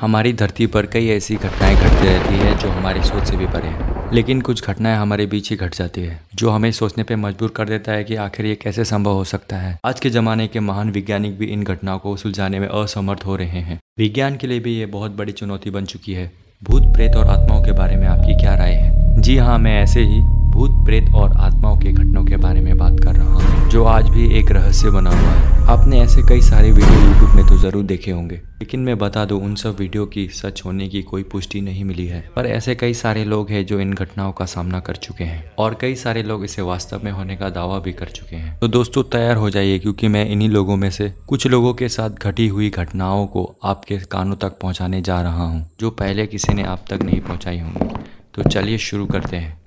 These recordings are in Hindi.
हमारी धरती पर कई ऐसी घटनाएं घटती रहती है जो हमारी सोच से भी परे हैं लेकिन कुछ घटनाएं हमारे बीच ही घट जाती है जो हमें सोचने पर मजबूर कर देता है कि आखिर ये कैसे संभव हो सकता है आज के ज़माने के महान वैज्ञानिक भी इन घटनाओं को सुलझाने में असमर्थ हो रहे हैं विज्ञान के लिए भी ये बहुत बड़ी चुनौती बन चुकी है भूत प्रेत और आत्माओं के बारे में आपकी क्या राय है जी हाँ मैं ऐसे ही भूत प्रेत और आत्माओं के घटनाओं के बारे में बात कर रहा हूँ जो आज भी एक रहस्य बना हुआ है आपने ऐसे कई सारे वीडियो यूट्यूब में तो जरूर देखे होंगे लेकिन मैं बता दूं उन सब वीडियो की सच होने की कोई पुष्टि नहीं मिली है पर ऐसे कई सारे लोग हैं जो इन घटनाओं का सामना कर चुके हैं और कई सारे लोग इसे वास्तव में होने का दावा भी कर चुके हैं तो दोस्तों तैयार हो जाइए क्योंकि मैं इन्हीं लोगों में से कुछ लोगों के साथ घटी हुई घटनाओं को आपके कानों तक पहुँचाने जा रहा हूँ जो पहले किसी ने आप तक नहीं पहुँचाई होंगी तो चलिए शुरू करते हैं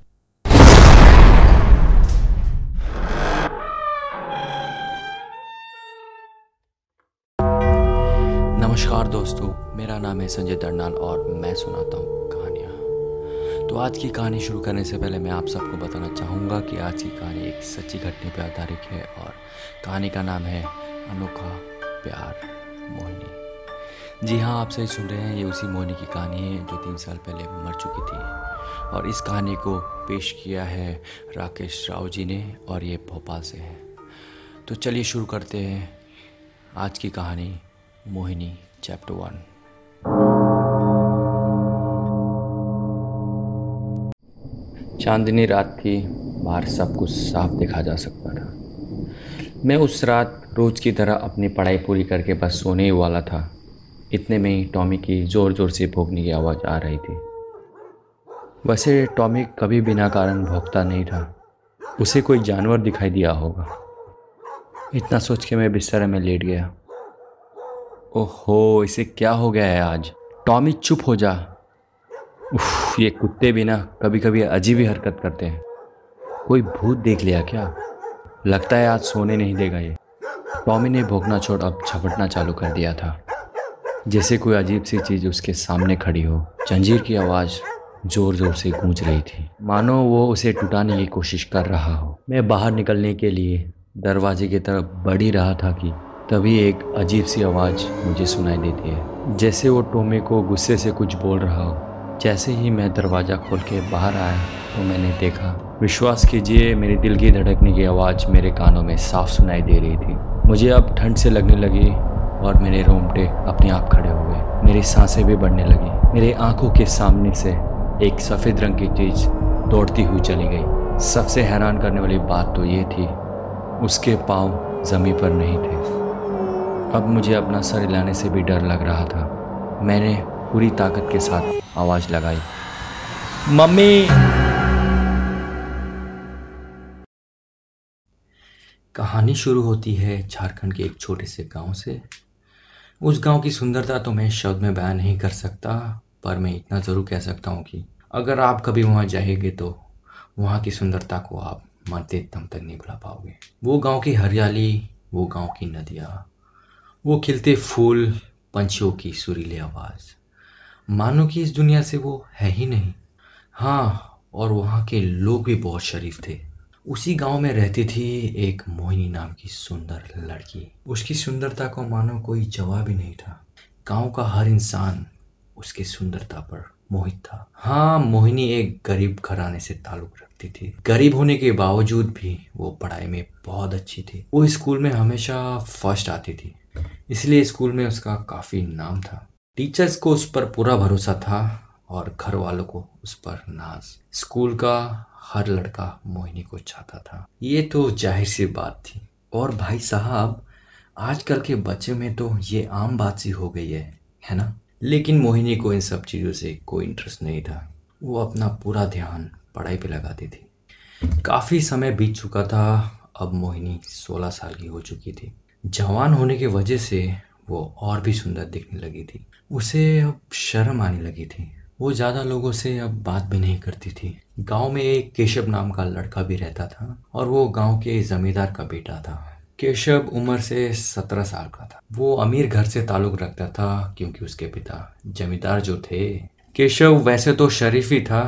नमस्कार दोस्तों मेरा नाम है संजय दरनाल और मैं सुनाता हूँ कहानियाँ तो आज की कहानी शुरू करने से पहले मैं आप सबको बताना चाहूँगा कि आज की कहानी एक सच्ची घटना पर आधारित है और कहानी का नाम है अनोखा प्यार मोहिनी जी हाँ आप सही सुन रहे हैं ये उसी मोहिनी की कहानी है जो तीन साल पहले मर चुकी थी और इस कहानी को पेश किया है राकेश राव जी ने और ये भोपाल से है तो चलिए शुरू करते हैं आज की कहानी मोहिनी चैप्टर वन चांदनी रात थी बाहर सब कुछ साफ देखा जा सकता था मैं उस रात रोज़ की तरह अपनी पढ़ाई पूरी करके बस सोने ही वाला था इतने में ही टॉमी की ज़ोर ज़ोर से भोगने की आवाज़ आ रही थी वैसे टॉमी कभी बिना कारण भोगता नहीं था उसे कोई जानवर दिखाई दिया होगा इतना सोच के मैं बिस्तर में लेट गया ओहो इसे क्या हो गया है आज टॉमी चुप हो जा उफ, ये कुत्ते भी ना कभी कभी अजीब ही हरकत करते हैं कोई भूत देख लिया क्या लगता है आज सोने नहीं देगा ये टॉमी ने भोगना छोड़ अब छपटना चालू कर दिया था जैसे कोई अजीब सी चीज़ उसके सामने खड़ी हो जंजीर की आवाज़ ज़ोर ज़ोर से गूंज रही थी मानो वो उसे टूटाने की कोशिश कर रहा हो मैं बाहर निकलने के लिए दरवाजे की तरफ बढ़ ही रहा था कि तभी एक अजीब सी आवाज़ मुझे सुनाई देती है जैसे वो टोमे को गुस्से से कुछ बोल रहा हो जैसे ही मैं दरवाज़ा खोल के बाहर आया तो मैंने देखा विश्वास कीजिए मेरे दिल की धड़कने की आवाज़ मेरे कानों में साफ सुनाई दे रही थी मुझे अब ठंड से लगने लगी और मेरे रोमटे अपने आप खड़े हो गए मेरी सांसें भी बढ़ने लगी मेरे आंखों के सामने से एक सफ़ेद रंग की चीज़ दौड़ती हुई चली गई सबसे हैरान करने वाली बात तो ये थी उसके पाँव जमी पर नहीं थे अब मुझे अपना सर हिलाने से भी डर लग रहा था मैंने पूरी ताकत के साथ आवाज़ लगाई मम्मी कहानी शुरू होती है झारखंड के एक छोटे से गांव से उस गांव की सुंदरता तो मैं शब्द में बयान नहीं कर सकता पर मैं इतना ज़रूर कह सकता हूँ कि अगर आप कभी वहाँ जाएंगे तो वहाँ की सुंदरता को आप मरते दम तक नहीं भुला पाओगे वो गांव की हरियाली वो गांव की नदियाँ वो खिलते फूल पंछियों की सुरीली आवाज़ मानो कि इस दुनिया से वो है ही नहीं हाँ और वहाँ के लोग भी बहुत शरीफ थे उसी गांव में रहती थी एक मोहिनी नाम की सुंदर लड़की उसकी सुंदरता को मानो कोई जवाब ही नहीं था गांव का हर इंसान उसकी सुंदरता पर मोहित था हाँ मोहिनी एक गरीब घराने से ताल्लुक रखती थी गरीब होने के बावजूद भी वो पढ़ाई में बहुत अच्छी थी वो स्कूल में हमेशा फर्स्ट आती थी इसलिए स्कूल में उसका काफ़ी नाम था टीचर्स को उस पर पूरा भरोसा था और घर वालों को उस पर नाज स्कूल का हर लड़का मोहिनी को चाहता था ये तो जाहिर सी बात थी और भाई साहब आजकल के बच्चे में तो ये आम बात सी हो गई है है ना लेकिन मोहिनी को इन सब चीज़ों से कोई इंटरेस्ट नहीं था वो अपना पूरा ध्यान पढ़ाई पे लगाती थी काफ़ी समय बीत चुका था अब मोहिनी 16 साल की हो चुकी थी जवान होने की वजह से वो और भी सुंदर दिखने लगी थी उसे अब शर्म आने लगी थी वो ज़्यादा लोगों से अब बात भी नहीं करती थी गांव में एक केशव नाम का लड़का भी रहता था और वो गांव के ज़मींदार का बेटा था केशव उम्र से सत्रह साल का था वो अमीर घर से ताल्लुक रखता था क्योंकि उसके पिता जमींदार जो थे केशव वैसे तो शरीफ ही था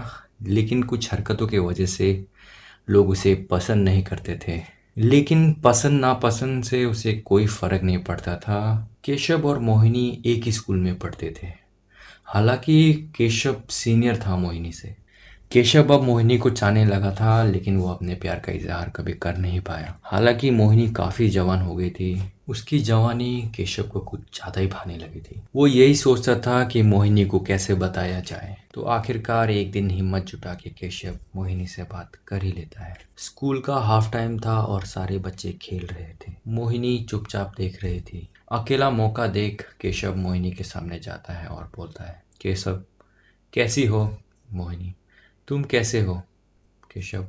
लेकिन कुछ हरकतों के वजह से लोग उसे पसंद नहीं करते थे लेकिन पसंद नापसंद से उसे कोई फ़र्क नहीं पड़ता था केशव और मोहिनी एक ही स्कूल में पढ़ते थे हालांकि केशव सीनियर था मोहिनी से केशव अब मोहिनी को चाहने लगा था लेकिन वो अपने प्यार का इजहार कभी कर नहीं पाया हालांकि मोहिनी काफ़ी जवान हो गई थी उसकी जवानी केशव को कुछ ज़्यादा ही भाने लगी थी वो यही सोचता था कि मोहिनी को कैसे बताया जाए तो आखिरकार एक दिन हिम्मत जुटा के केशव मोहिनी से बात कर ही लेता है स्कूल का हाफ टाइम था और सारे बच्चे खेल रहे थे मोहिनी चुपचाप देख रही थी अकेला मौका देख केशव मोहिनी के सामने जाता है और बोलता है केशव कैसी हो मोहिनी तुम कैसे हो केशव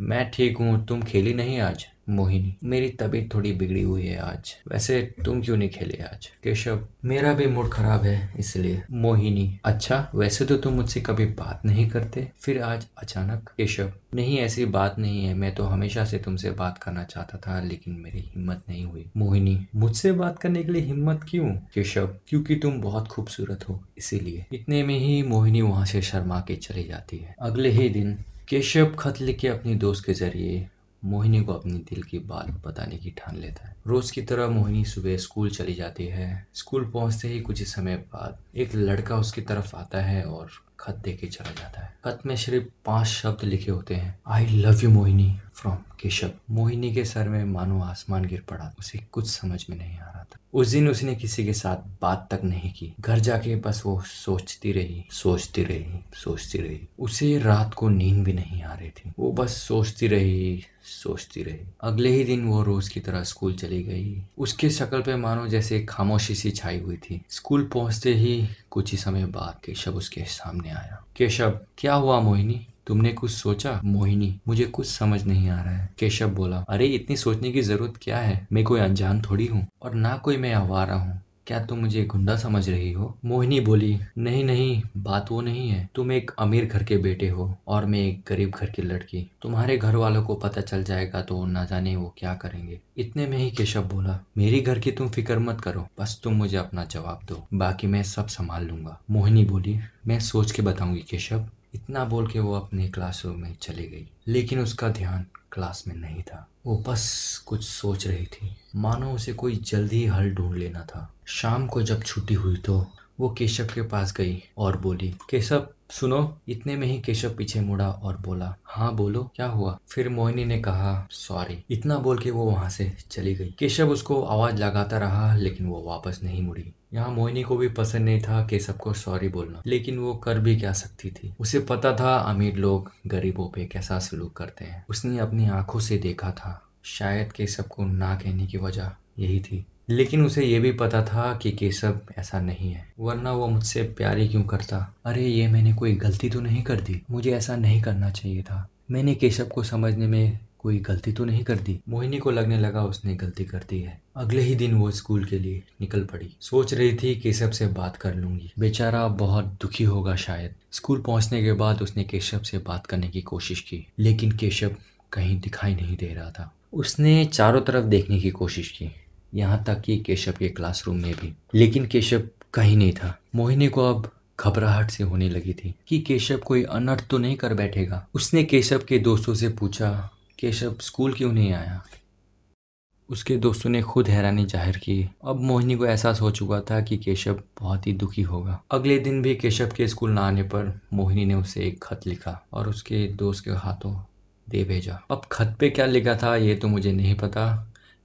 मैं ठीक हूँ तुम खेली नहीं आज मोहिनी मेरी तबीयत थोड़ी बिगड़ी हुई है आज वैसे तुम क्यों नहीं खेले आज केशव मेरा भी मूड खराब है इसलिए मोहिनी अच्छा वैसे तो तुम मुझसे कभी बात नहीं करते फिर आज अचानक केशव नहीं ऐसी बात नहीं है मैं तो हमेशा से तुमसे बात करना चाहता था लेकिन मेरी हिम्मत नहीं हुई मोहिनी मुझसे बात करने के लिए हिम्मत क्यों केशव क्योंकि तुम बहुत खूबसूरत हो इसीलिए इतने में ही मोहिनी वहाँ से शर्मा के चली जाती है अगले ही दिन केशव खत लिख के अपने दोस्त के जरिए मोहिनी को अपने दिल की बात बताने की ठान लेता है रोज की तरह मोहिनी सुबह स्कूल चली जाती है स्कूल पहुंचते ही कुछ समय बाद एक लड़का उसकी तरफ आता है और खत दे के चला जाता है खत में सिर्फ पांच शब्द लिखे होते हैं I love you Mohini from Keshav Mohini के सर में मानो आसमान गिर पड़ा उसे कुछ समझ में नहीं आ रहा था उस दिन उसने किसी के साथ बात तक नहीं की घर जाके बस वो सोचती रही सोचती रही सोचती रही उसे रात को नींद भी नहीं आ रही थी वो बस सोचती रही सोचती रही अगले ही दिन वो रोज की तरह स्कूल चली गई उसके शक्ल पे मानो जैसे खामोशी सी छाई हुई थी स्कूल पहुंचते ही कुछ ही समय बाद केशव उसके सामने आया केशव क्या हुआ मोहिनी तुमने कुछ सोचा मोहिनी मुझे कुछ समझ नहीं आ रहा है केशव बोला अरे इतनी सोचने की जरूरत क्या है मैं कोई अनजान थोड़ी हूँ और ना कोई मैं आवारा हूँ क्या तुम मुझे गुंडा समझ रही हो मोहिनी बोली नहीं नहीं बात वो नहीं है तुम एक अमीर घर के बेटे हो और मैं एक गरीब घर की लड़की तुम्हारे घर वालों को पता चल जाएगा तो ना जाने वो क्या करेंगे इतने में ही केशव बोला मेरी घर की तुम फिक्र मत करो बस तुम मुझे अपना जवाब दो बाकी मैं सब संभाल लूंगा मोहिनी बोली मैं सोच के बताऊंगी केशव इतना बोल के वो अपने क्लासरूम में चली गई लेकिन उसका ध्यान क्लास में नहीं था वो बस कुछ सोच रही थी मानो उसे कोई जल्दी हल ढूंढ लेना था शाम को जब छुट्टी हुई तो वो केशव के पास गई और बोली केशव सुनो इतने में ही केशव पीछे मुड़ा और बोला हाँ बोलो क्या हुआ फिर मोहिनी ने कहा सॉरी इतना बोल के वो वहां से चली गई केशव उसको आवाज लगाता रहा लेकिन वो वापस नहीं मुड़ी यहाँ मोहिनी को भी पसंद नहीं था केशव को सॉरी बोलना लेकिन वो कर भी क्या सकती थी उसे पता था अमीर लोग गरीबों पे कैसा सलूक करते हैं उसने अपनी आंखों से देखा था शायद केशव को ना कहने की वजह यही थी लेकिन उसे ये भी पता था कि केशव ऐसा नहीं है वरना वो मुझसे प्यार ही क्यों करता अरे ये मैंने कोई गलती तो नहीं कर दी मुझे ऐसा नहीं करना चाहिए था मैंने केशव को समझने में कोई गलती तो नहीं कर दी मोहिनी को लगने लगा उसने गलती कर दी है अगले ही दिन वो स्कूल के लिए निकल पड़ी सोच रही थी केशव से बात कर लूंगी बेचारा बहुत दुखी होगा शायद स्कूल पहुंचने के बाद उसने केशव से बात करने की कोशिश की लेकिन केशव कहीं दिखाई नहीं दे रहा था उसने चारों तरफ देखने की कोशिश की यहाँ तक कि केशव के क्लासरूम में भी लेकिन केशव कहीं नहीं था मोहिनी को अब घबराहट से होने लगी थी कि केशव कोई अनर्थ तो नहीं कर बैठेगा उसने केशव के दोस्तों से पूछा केशव स्कूल क्यों नहीं आया उसके दोस्तों ने खुद हैरानी जाहिर की अब मोहिनी को एहसास हो चुका था कि केशव बहुत ही दुखी होगा अगले दिन भी केशव के स्कूल न आने पर मोहिनी ने उसे एक खत लिखा और उसके दोस्त के हाथों दे भेजा अब खत पे क्या लिखा था ये तो मुझे नहीं पता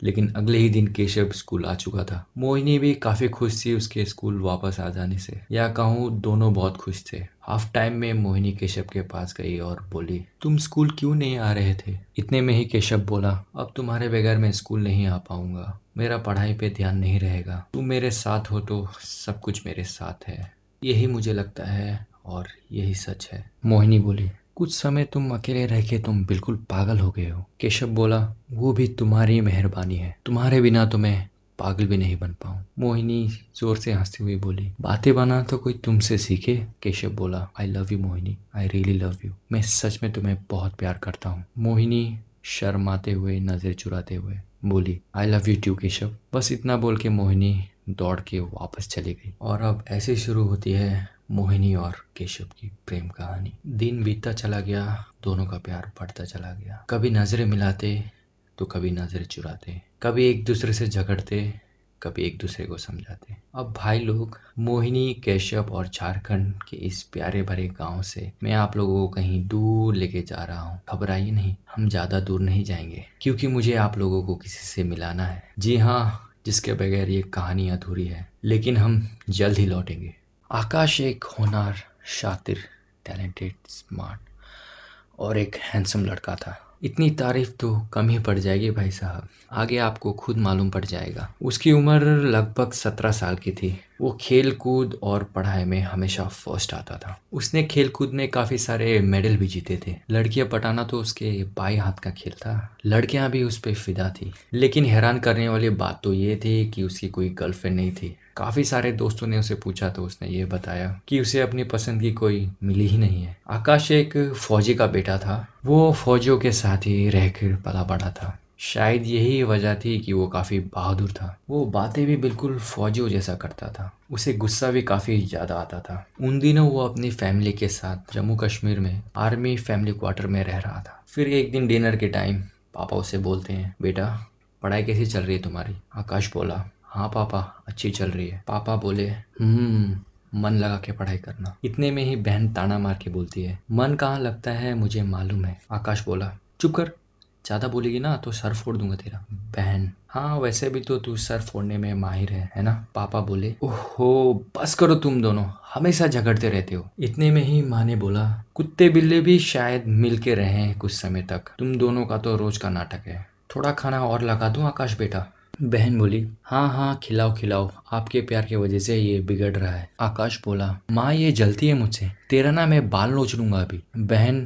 लेकिन अगले ही दिन केशव स्कूल आ चुका था मोहिनी भी काफ़ी खुश थी उसके स्कूल वापस आ जाने से या कहूँ दोनों बहुत खुश थे हाफ टाइम में मोहिनी केशव के पास गई और बोली तुम स्कूल क्यों नहीं आ रहे थे इतने में ही केशव बोला अब तुम्हारे बगैर मैं स्कूल नहीं आ पाऊंगा मेरा पढ़ाई पे ध्यान नहीं रहेगा तुम मेरे साथ हो तो सब कुछ मेरे साथ है यही मुझे लगता है और यही सच है मोहिनी बोली कुछ समय तुम अकेले रह के तुम बिल्कुल पागल हो गए हो केशव बोला वो भी तुम्हारी मेहरबानी है तुम्हारे बिना तो मैं पागल भी नहीं बन पाऊँ मोहिनी जोर से हंसती हुई बोली बातें बना तो कोई तुमसे सीखे केशव बोला I love you Mohini I really love you मैं सच में तुम्हें बहुत प्यार करता हूँ मोहिनी शर्माते हुए नज़र चुराते हुए बोली I love you too Keshav बस इतना बोल के मोहिनी दौड़ के वापस चली गई और अब ऐसे शुरू होती है मोहिनी और केशव की प्रेम कहानी दिन बीतता चला गया दोनों का प्यार बढ़ता चला गया कभी नजरें मिलाते तो कभी नजरें चुराते कभी एक दूसरे से झगड़ते कभी एक दूसरे को समझाते अब भाई लोग मोहिनी केशव और झारखंड के इस प्यारे भरे गांव से मैं आप लोगों को कहीं दूर लेके जा रहा हूँ घबराइए नहीं हम ज़्यादा दूर नहीं जाएंगे क्योंकि मुझे आप लोगों को किसी से मिलाना है जी हाँ जिसके बगैर ये कहानी अधूरी है लेकिन हम जल्द ही लौटेंगे आकाश एक होनार शातिर टैलेंटेड स्मार्ट और एक हैंडसम लड़का था इतनी तारीफ तो कम ही पड़ जाएगी भाई साहब आगे आपको खुद मालूम पड़ जाएगा उसकी उम्र लगभग सत्रह साल की थी वो खेल कूद और पढ़ाई में हमेशा फर्स्ट आता था उसने खेल कूद में काफ़ी सारे मेडल भी जीते थे लड़कियां पटाना तो उसके बाई हाथ का खेल था लड़कियां भी उस पर फिदा थी लेकिन हैरान करने वाली बात तो ये थी कि उसकी कोई गर्लफ्रेंड नहीं थी काफ़ी सारे दोस्तों ने उसे पूछा तो उसने ये बताया कि उसे अपनी पसंद की कोई मिली ही नहीं है आकाश एक फौजी का बेटा था वो फौजियों के साथ ही रहकर पला पड़ा था शायद यही वजह थी कि वो काफ़ी बहादुर था वो बातें भी बिल्कुल फौजियों जैसा करता था उसे गुस्सा भी काफ़ी ज़्यादा आता था उन दिनों वो अपनी फैमिली के साथ जम्मू कश्मीर में आर्मी फैमिली क्वार्टर में रह रहा था फिर एक दिन डिनर के टाइम पापा उसे बोलते हैं बेटा पढ़ाई कैसी चल रही है तुम्हारी आकाश बोला हाँ पापा अच्छी चल रही है पापा बोले हम्म मन लगा के पढ़ाई करना इतने में ही बहन ताना मार के बोलती है मन कहाँ लगता है मुझे मालूम है आकाश बोला चुप कर ज़्यादा बोलेगी ना तो सर फोड़ दूंगा तेरा बहन हाँ वैसे भी तो तू सर फोड़ने में माहिर है है ना पापा बोले ओहो बस करो तुम दोनों हमेशा झगड़ते रहते हो इतने में ही माँ ने बोला कुत्ते बिल्ले भी शायद मिल के रहे हैं कुछ समय तक तुम दोनों का तो रोज का नाटक है थोड़ा खाना और लगा दू आकाश बेटा बहन बोली हाँ हाँ खिलाओ खिलाओ आपके प्यार के वजह से ये बिगड़ रहा है आकाश बोला माँ ये जलती है मुझसे तेरा ना मैं बाल नोच लूंगा अभी बहन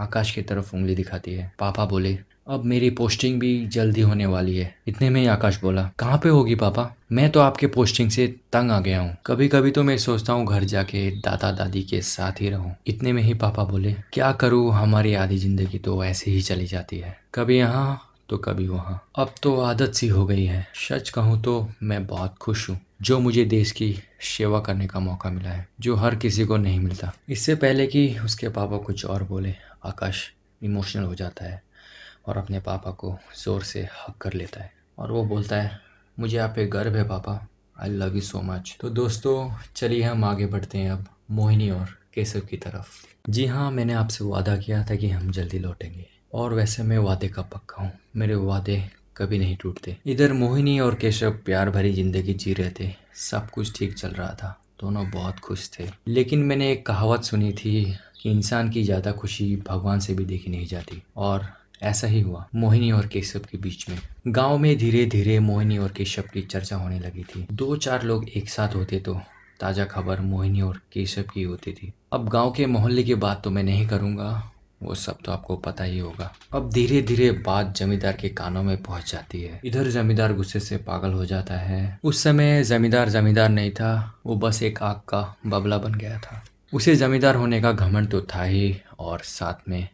आकाश की तरफ उंगली दिखाती है पापा बोले अब मेरी पोस्टिंग भी जल्दी होने वाली है इतने में ही आकाश बोला कहाँ पे होगी पापा मैं तो आपके पोस्टिंग से तंग आ गया हूँ कभी कभी तो मैं सोचता हूँ घर जाके दादा दादी के साथ ही रहूँ इतने में ही पापा बोले क्या करूँ हमारी आधी जिंदगी तो ऐसे ही चली जाती है कभी यहाँ तो कभी वहाँ अब तो आदत सी हो गई है सच कहूँ तो मैं बहुत खुश हूँ जो मुझे देश की सेवा करने का मौका मिला है जो हर किसी को नहीं मिलता इससे पहले कि उसके पापा कुछ और बोले आकाश इमोशनल हो जाता है और अपने पापा को ज़ोर से हक कर लेता है और वो बोलता है मुझे आप पे गर्व है पापा I love you so much तो दोस्तों चलिए हम आगे बढ़ते हैं अब मोहिनी और केसव की तरफ जी हाँ मैंने आपसे वादा किया था कि हम जल्दी लौटेंगे और वैसे मैं वादे का पक्का हूँ मेरे वादे कभी नहीं टूटते इधर मोहिनी और केशव प्यार भरी जिंदगी जी रहे थे सब कुछ ठीक चल रहा था दोनों बहुत खुश थे लेकिन मैंने एक कहावत सुनी थी कि इंसान की ज़्यादा खुशी भगवान से भी देखी नहीं जाती और ऐसा ही हुआ मोहिनी और केशव के बीच में गांव में धीरे धीरे मोहिनी और केशव की चर्चा होने लगी थी दो चार लोग एक साथ होते तो ताज़ा खबर मोहिनी और केशव की होती थी अब गांव के मोहल्ले की बात तो मैं नहीं करूंगा वो सब तो आपको पता ही होगा अब धीरे धीरे बात जमींदार के कानों में पहुंच जाती है इधर जमींदार गुस्से से पागल हो जाता है उस समय जमींदार जमींदार नहीं था वो बस एक आग का बबला बन गया था उसे जमींदार होने का घमंड तो था ही और साथ में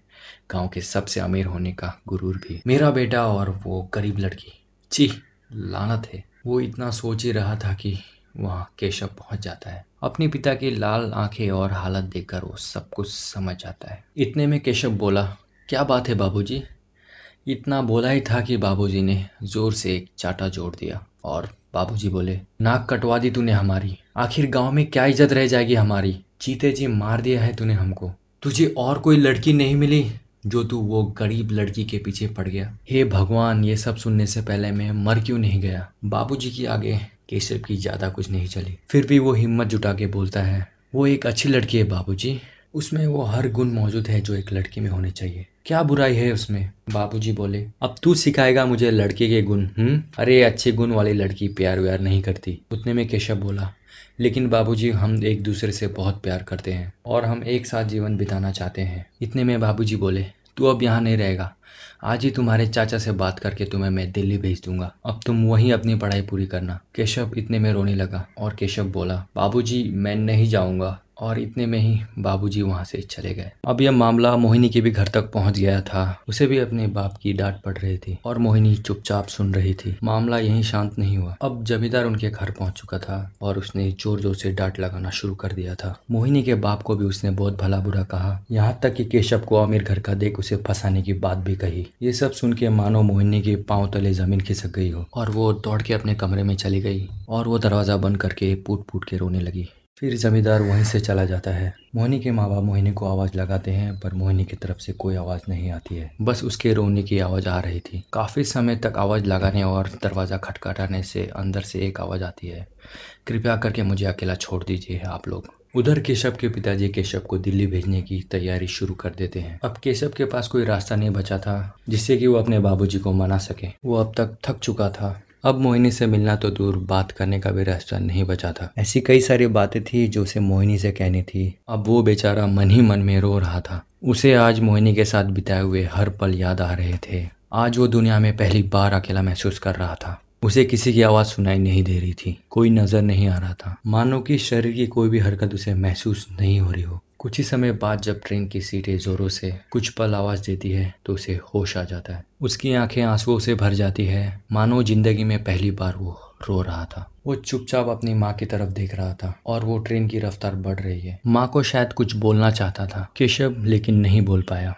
गांव के सबसे अमीर होने का गुरूर भी मेरा बेटा और वो गरीब लड़की ची लानत है वो इतना सोच ही रहा था कि वहाँ केशव पहुँच जाता है अपने पिता की लाल आंखें और हालत देखकर वो सब कुछ समझ जाता है इतने में केशव बोला क्या बात है बाबूजी? इतना बोला ही था कि बाबूजी ने ज़ोर से एक चाटा जोड़ दिया और बाबूजी बोले नाक कटवा दी तूने हमारी आखिर गांव में क्या इज्जत रह जाएगी हमारी जीते जी मार दिया है तूने हमको तुझे और कोई लड़की नहीं मिली जो तू वो गरीब लड़की के पीछे पड़ गया हे भगवान ये सब सुनने से पहले मैं मर क्यों नहीं गया बाबूजी की आगे केशव की ज़्यादा कुछ नहीं चली फिर भी वो हिम्मत जुटा के बोलता है वो एक अच्छी लड़की है बाबूजी उसमें वो हर गुण मौजूद है जो एक लड़की में होने चाहिए क्या बुराई है उसमें बाबूजी बोले अब तू सिखाएगा मुझे लड़के के गुण हम्म अरे अच्छे गुण वाली लड़की प्यार व्यार नहीं करती उतने में केशव बोला लेकिन बाबूजी हम एक दूसरे से बहुत प्यार करते हैं और हम एक साथ जीवन बिताना चाहते हैं इतने में बाबूजी बोले तू अब यहाँ नहीं रहेगा आज ही तुम्हारे चाचा से बात करके तुम्हें मैं दिल्ली भेज दूंगा अब तुम वहीं अपनी पढ़ाई पूरी करना केशव इतने में रोने लगा और केशव बोला बाबूजी मैं नहीं जाऊंगा और इतने में ही बाबूजी वहाँ से चले गए अब यह मामला मोहिनी के भी घर तक पहुँच गया था उसे भी अपने बाप की डांट पड़ रही थी और मोहिनी चुपचाप सुन रही थी मामला यही शांत नहीं हुआ अब जमींदार उनके घर पहुँच चुका था और उसने जोर जोर से डांट लगाना शुरू कर दिया था मोहिनी के बाप को भी उसने बहुत भला बुरा कहा यहाँ तक की केशव को आमिर घर का देख उसे फंसाने की बात भी कही ये सब सुन के मानो मोहिनी के पाँव तले जमीन खिसक गई हो और वो दौड़ के अपने कमरे में चली गई और वो दरवाजा बंद करके फूट फूट के रोने लगी फिर जमींदार वहीं से चला जाता है मोहिनी के माँ बाप मोहिनी को आवाज़ लगाते हैं पर मोहिनी की तरफ से कोई आवाज़ नहीं आती है बस उसके रोने की आवाज़ आ रही थी काफ़ी समय तक आवाज़ लगाने और दरवाज़ा खटखटाने से अंदर से एक आवाज़ आती है कृपया करके मुझे अकेला छोड़ दीजिए आप लोग उधर केशव के पिताजी केशव को दिल्ली भेजने की तैयारी शुरू कर देते हैं अब केशव के पास कोई रास्ता नहीं बचा था जिससे कि वो अपने बाबूजी को मना सके वो अब तक थक चुका था अब मोहिनी से मिलना तो दूर बात करने का भी रास्ता नहीं बचा था ऐसी कई सारी बातें थी जो उसे मोहिनी से कहनी थी अब वो बेचारा मन ही मन में रो रहा था उसे आज मोहिनी के साथ बिताए हुए हर पल याद आ रहे थे आज वो दुनिया में पहली बार अकेला महसूस कर रहा था उसे किसी की आवाज़ सुनाई नहीं दे रही थी कोई नज़र नहीं आ रहा था मानो कि शरीर की कोई भी हरकत उसे महसूस नहीं हो रही हो कुछ ही समय बाद जब ट्रेन की सीटें जोरों से कुछ पल आवाज़ देती है तो उसे होश आ जाता है उसकी आंखें आंसुओं से भर जाती है मानो जिंदगी में पहली बार वो रो रहा था वो चुपचाप अपनी माँ की तरफ देख रहा था और वो ट्रेन की रफ्तार बढ़ रही है माँ को शायद कुछ बोलना चाहता था केशव लेकिन नहीं बोल पाया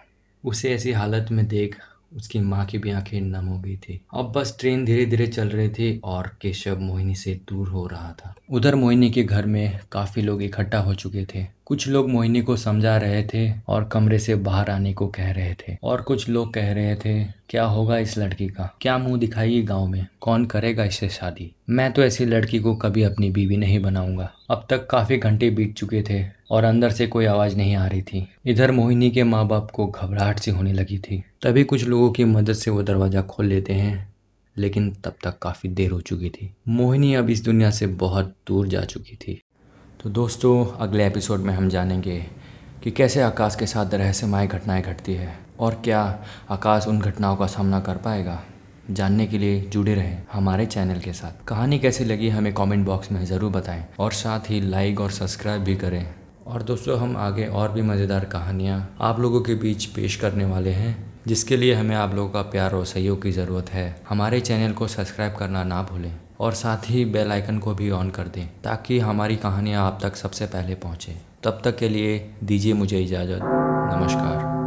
उसे ऐसी हालत में देख उसकी माँ की भी आंखें नम हो गई थी अब बस ट्रेन धीरे धीरे चल रही थी और केशव मोहिनी से दूर हो रहा था उधर मोहिनी के घर में काफ़ी लोग इकट्ठा हो चुके थे कुछ लोग मोहिनी को समझा रहे थे और कमरे से बाहर आने को कह रहे थे और कुछ लोग कह रहे थे क्या होगा इस लड़की का क्या मुंह दिखाएगी गांव में कौन करेगा इससे शादी मैं तो ऐसी लड़की को कभी अपनी बीवी नहीं बनाऊंगा अब तक काफ़ी घंटे बीत चुके थे और अंदर से कोई आवाज़ नहीं आ रही थी इधर मोहिनी के माँ बाप को घबराहट सी होने लगी थी तभी कुछ लोगों की मदद से वो दरवाज़ा खोल लेते हैं लेकिन तब तक काफ़ी देर हो चुकी थी मोहिनी अब इस दुनिया से बहुत दूर जा चुकी थी तो दोस्तों अगले एपिसोड में हम जानेंगे कि कैसे आकाश के साथ रहस्यमय घटनाएं घटती है और क्या आकाश उन घटनाओं का सामना कर पाएगा जानने के लिए जुड़े रहें हमारे चैनल के साथ कहानी कैसी लगी हमें कमेंट बॉक्स में ज़रूर बताएं और साथ ही लाइक और सब्सक्राइब भी करें और दोस्तों हम आगे और भी मज़ेदार कहानियाँ आप लोगों के बीच पेश करने वाले हैं जिसके लिए हमें आप लोगों का प्यार और सहयोग की ज़रूरत है हमारे चैनल को सब्सक्राइब करना ना भूलें और साथ ही बेल आइकन को भी ऑन कर दें ताकि हमारी कहानियाँ आप तक सबसे पहले पहुँचें तब तक के लिए दीजिए मुझे इजाज़त नमस्कार